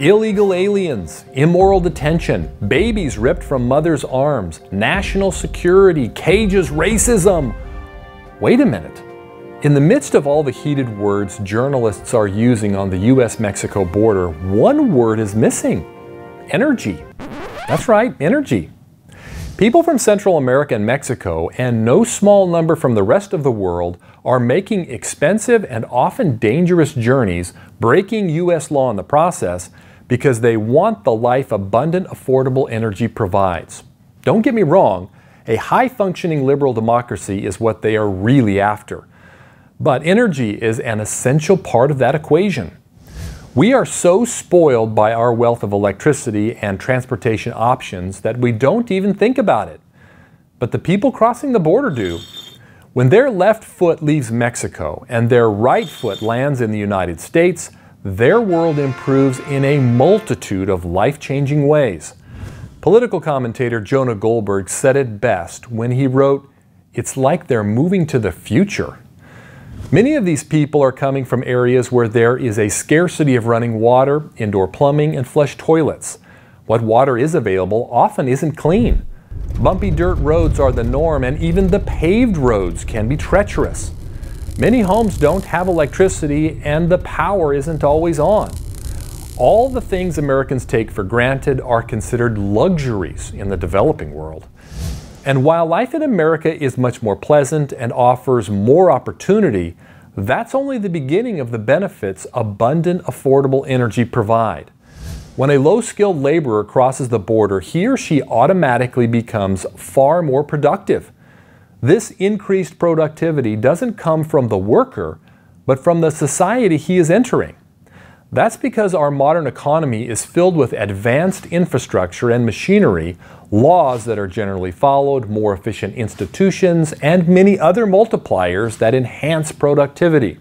Illegal aliens, immoral detention, babies ripped from mothers' arms, national security, cages, racism. Wait a minute. In the midst of all the heated words journalists are using on the US Mexico border, one word is missing energy. That's right, energy. People from Central America and Mexico, and no small number from the rest of the world, are making expensive and often dangerous journeys, breaking U.S. law in the process, because they want the life abundant, affordable energy provides. Don't get me wrong, a high functioning liberal democracy is what they are really after. But energy is an essential part of that equation. We are so spoiled by our wealth of electricity and transportation options that we don't even think about it. But the people crossing the border do. When their left foot leaves Mexico and their right foot lands in the United States, their world improves in a multitude of life changing ways. Political commentator Jonah Goldberg said it best when he wrote, It's like they're moving to the future. Many of these people are coming from areas where there is a scarcity of running water, indoor plumbing, and flush toilets. What water is available often isn't clean. Bumpy dirt roads are the norm, and even the paved roads can be treacherous. Many homes don't have electricity, and the power isn't always on. All the things Americans take for granted are considered luxuries in the developing world. And while life in America is much more pleasant and offers more opportunity, that's only the beginning of the benefits abundant, affordable energy provide. When a low skilled laborer crosses the border, he or she automatically becomes far more productive. This increased productivity doesn't come from the worker, but from the society he is entering. That's because our modern economy is filled with advanced infrastructure and machinery, laws that are generally followed, more efficient institutions, and many other multipliers that enhance productivity.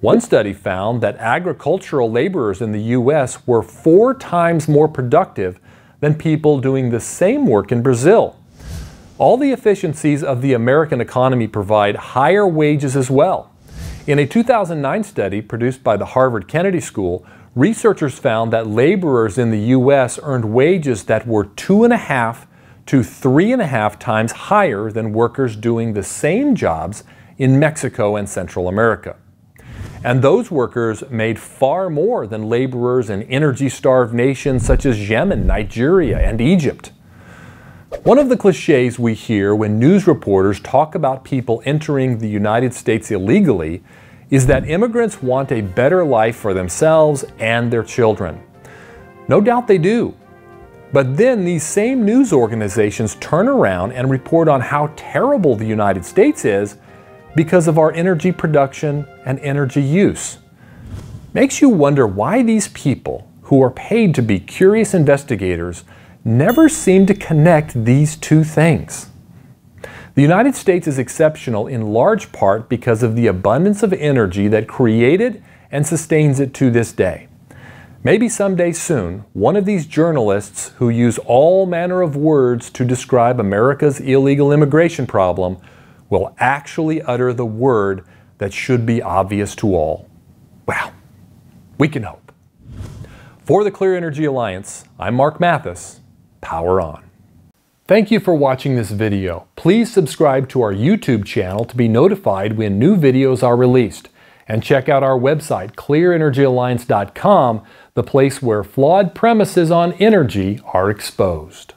One study found that agricultural laborers in the U.S. were four times more productive than people doing the same work in Brazil. All the efficiencies of the American economy provide higher wages as well. In a 2009 study produced by the Harvard Kennedy School, researchers found that laborers in the U.S. earned wages that were two and a half to three and a half times higher than workers doing the same jobs in Mexico and Central America. And those workers made far more than laborers in energy starved nations such as Yemen, Nigeria, and Egypt. One of the cliches we hear when news reporters talk about people entering the United States illegally is that immigrants want a better life for themselves and their children. No doubt they do. But then these same news organizations turn around and report on how terrible the United States is because of our energy production and energy use. Makes you wonder why these people, who are paid to be curious investigators, never seem to connect these two things. The United States is exceptional in large part because of the abundance of energy that created and sustains it to this day. Maybe someday soon, one of these journalists who use all manner of words to describe America's illegal immigration problem will actually utter the word that should be obvious to all. Well, we can hope. For the Clear Energy Alliance, I'm Mark Mathis power on. Thank you for watching this video. Please subscribe to our YouTube channel to be notified when new videos are released. And check out our website, clearenergyalliance.com, the place where flawed premises on energy are exposed.